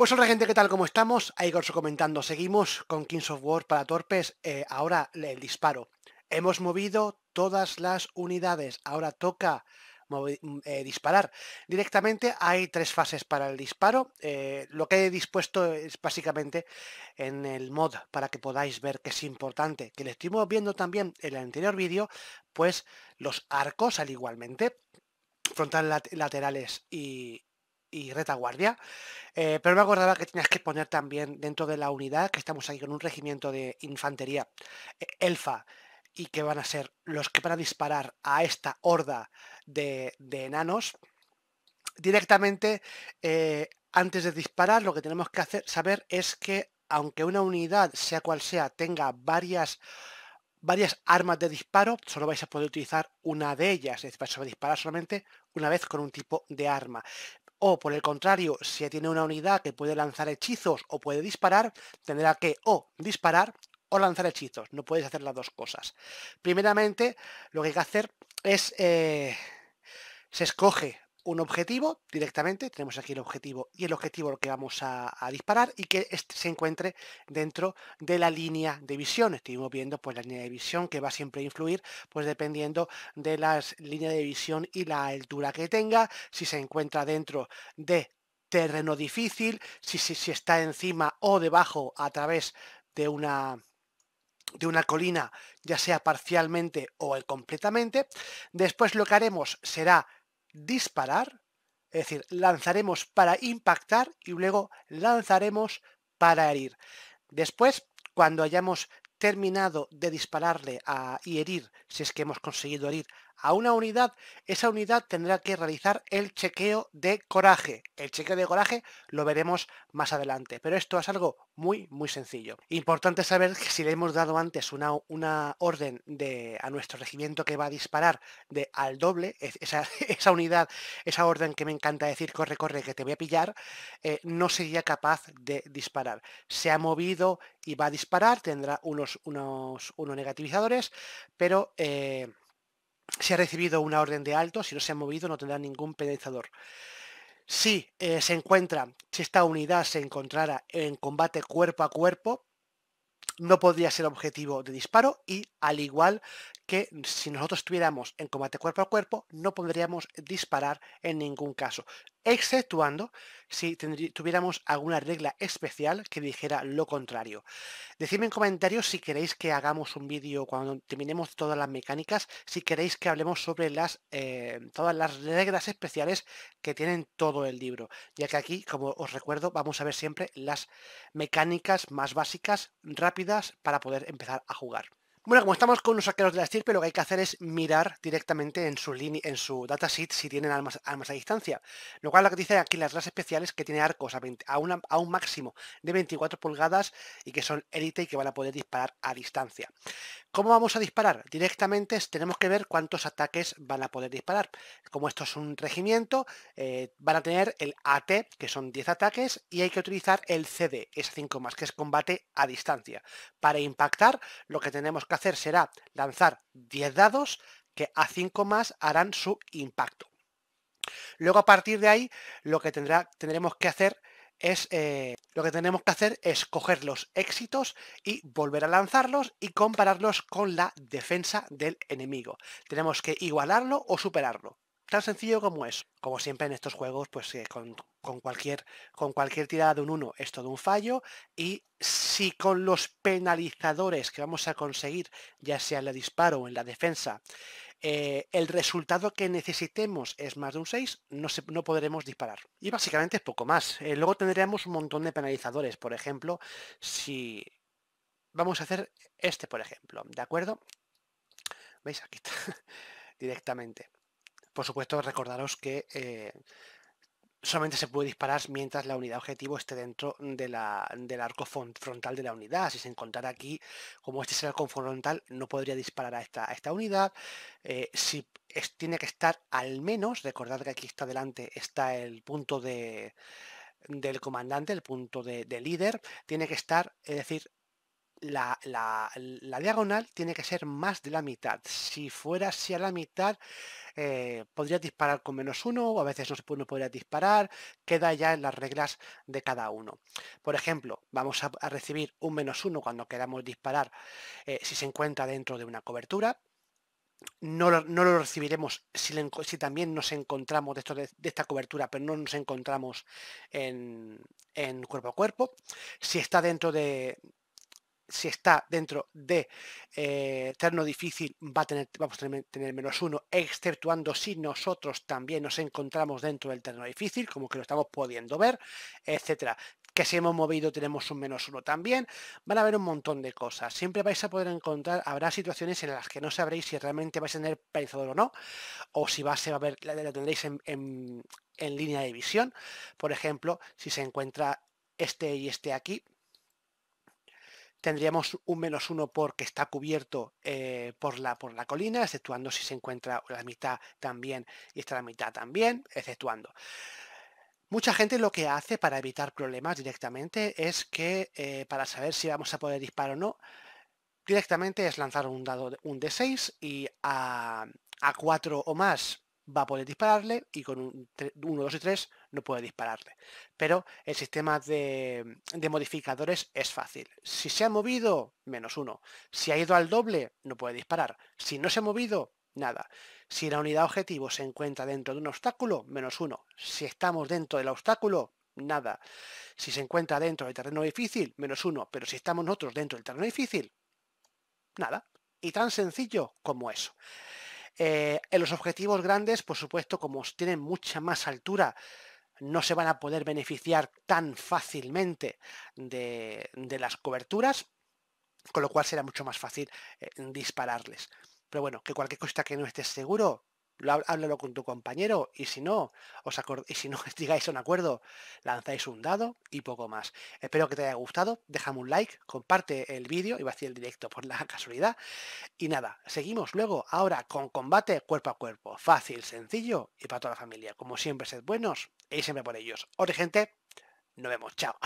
Pues hola gente, ¿qué tal? ¿Cómo estamos? Ahí os comentando, seguimos con Kings of War para torpes, eh, ahora el disparo. Hemos movido todas las unidades, ahora toca mm, eh, disparar. Directamente hay tres fases para el disparo. Eh, lo que he dispuesto es básicamente en el mod para que podáis ver que es importante, que le estuvimos viendo también en el anterior vídeo, pues los arcos al igualmente, frontales laterales y, y retaguardia. Eh, pero me acordaba que tenías que poner también dentro de la unidad, que estamos aquí con un regimiento de infantería eh, elfa, y que van a ser los que van a disparar a esta horda de, enanos. Directamente, eh, antes de disparar, lo que tenemos que hacer, saber es que, aunque una unidad, sea cual sea, tenga varias varias armas de disparo, solo vais a poder utilizar una de ellas, es decir, vais a disparar solamente una vez con un tipo de arma o por el contrario, si tiene una unidad que puede lanzar hechizos o puede disparar, tendrá que o disparar o lanzar hechizos. No puedes hacer las dos cosas. Primeramente, lo que hay que hacer es... Eh, se escoge un objetivo directamente, tenemos aquí el objetivo y el objetivo que vamos a, disparar y que se encuentre dentro de la línea de visión. Estuvimos viendo pues la línea de visión que va siempre a influir pues dependiendo de las líneas de visión y la altura que tenga, si se encuentra dentro de terreno difícil, si, si, si está encima o debajo a través de una de una colina, ya sea parcialmente o completamente. Después lo que haremos será disparar, es decir, lanzaremos para impactar y luego lanzaremos para herir. Después, cuando hayamos terminado de dispararle a, y herir, si es que hemos conseguido herir a una unidad, esa unidad tendrá que realizar el chequeo de coraje. El chequeo de coraje lo veremos más adelante, pero esto es algo muy, muy sencillo. Importante saber que si le hemos dado antes una, una orden de, a nuestro regimiento que va a disparar de al doble, esa, unidad, esa orden que me encanta decir, corre, corre, que te voy a pillar, eh, no sería capaz de disparar. Se ha movido y va a disparar, tendrá unos, unos, unos negativizadores, pero... Eh, si ha recibido una orden de alto, si no se ha movido, no tendrá ningún penalizador. Si eh, se encuentra, si esta unidad se encontrara en combate cuerpo a cuerpo, no podría ser objetivo de disparo y al igual que si nosotros estuviéramos en combate cuerpo a cuerpo, no podríamos disparar en ningún caso, exceptuando si tuviéramos alguna regla especial que dijera lo contrario. Decidme en comentarios si queréis que hagamos un vídeo cuando terminemos todas las mecánicas, si queréis que hablemos sobre las, eh, todas las reglas especiales que tienen todo el libro, ya que aquí, como os recuerdo, vamos a ver siempre las mecánicas más básicas, rápidas, para poder empezar a jugar. Bueno, como estamos con los arqueros de la estirpe, lo que hay que hacer es mirar directamente en su, en su datasheet si tienen armas, a distancia. Lo cual lo que dice aquí las clases especiales que tiene arcos a, un máximo de 24 pulgadas y que son élite y que van a poder disparar a distancia. ¿Cómo vamos a disparar? Directamente tenemos que ver cuántos ataques van a poder disparar. Como esto es un regimiento, eh, van a tener el AT, que son 10 ataques, y hay que utilizar el CD, es 5 más, que es combate a distancia. Para impactar, lo que tenemos que hacer será lanzar 10 dados que a 5 más harán su impacto. Luego a partir de ahí lo que tendrá, tendremos que hacer es eh, lo que tenemos que hacer es coger los éxitos y volver a lanzarlos y compararlos con la defensa del enemigo. Tenemos que igualarlo o superarlo. Tan sencillo como es. Como siempre en estos juegos, pues eh, con con cualquier, con cualquier tirada de un 1 es todo un fallo y si con los penalizadores que vamos a conseguir, ya sea en la disparo o en la defensa, eh, el resultado que necesitemos es más de un 6, no, no podremos disparar. Y básicamente es poco más. Eh, luego tendríamos un montón de penalizadores. Por ejemplo, si vamos a hacer este, por ejemplo, ¿de acuerdo? ¿Veis? Aquí directamente. Por supuesto, recordaros que... Eh, solamente se puede disparar mientras la unidad objetivo esté dentro del arco frontal de la unidad. Si se encontrara aquí, como este es el arco frontal, no podría disparar a esta, unidad. Eh, si tiene que estar al menos, recordad que aquí está delante, está el punto de, del comandante, el punto de líder, tiene que estar, es decir, la, la, diagonal tiene que ser más de la mitad. Si fuera así a la mitad, eh, podría disparar con menos uno o a veces no, se puede, disparar. Queda ya en las reglas de cada uno. Por ejemplo, vamos a, recibir un menos uno cuando queramos disparar eh, si se encuentra dentro de una cobertura. No lo, recibiremos si, también nos encontramos dentro de, esta cobertura, pero no nos encontramos en cuerpo a cuerpo. Si está dentro de, si está dentro de terno eh, terreno difícil, va a tener, vamos a tener, menos uno, exceptuando si nosotros también nos encontramos dentro del terreno difícil, como que lo estamos pudiendo ver, etcétera. Que si hemos movido tenemos un menos uno también. Van a haber un montón de cosas. Siempre vais a poder encontrar, habrá situaciones en las que no sabréis si realmente vais a tener pensador o no, o si va, a ver, lo tendréis en, en línea de visión. Por ejemplo, si se encuentra este y este aquí, tendríamos un menos uno porque está cubierto eh, por, la, por la colina, exceptuando si se encuentra la mitad también y está la mitad también, exceptuando. Mucha gente lo que hace para evitar problemas directamente es que eh, para saber si vamos a poder disparar o no, directamente es lanzar un dado, un D6 y a, a 4 o más va a poder dispararle y con un 1, 2 y 3 no puede dispararle. Pero el sistema de, de modificadores es fácil. Si se ha movido, menos 1. Si ha ido al doble, no puede disparar. Si no se ha movido, nada. Si la unidad objetivo se encuentra dentro de un obstáculo, menos 1. Si estamos dentro del obstáculo, nada. Si se encuentra dentro del terreno difícil, menos 1. Pero si estamos nosotros dentro del terreno difícil, nada. Y tan sencillo como eso. Eh, en los objetivos grandes, por supuesto, como tienen mucha más altura, no se van a poder beneficiar tan fácilmente de, las coberturas, con lo cual será mucho más fácil eh, dispararles. Pero bueno, que cualquier cosa que no estés seguro, háblalo con tu compañero y si no, os y si no llegáis a un acuerdo, lanzáis un dado y poco más. Espero que te haya gustado, déjame un like, comparte el vídeo, iba a decir el directo por la casualidad. Y nada, seguimos luego ahora con combate cuerpo a cuerpo, fácil, sencillo y para toda la familia. Como siempre, sed buenos y siempre por ellos. Ore gente, nos vemos, chao.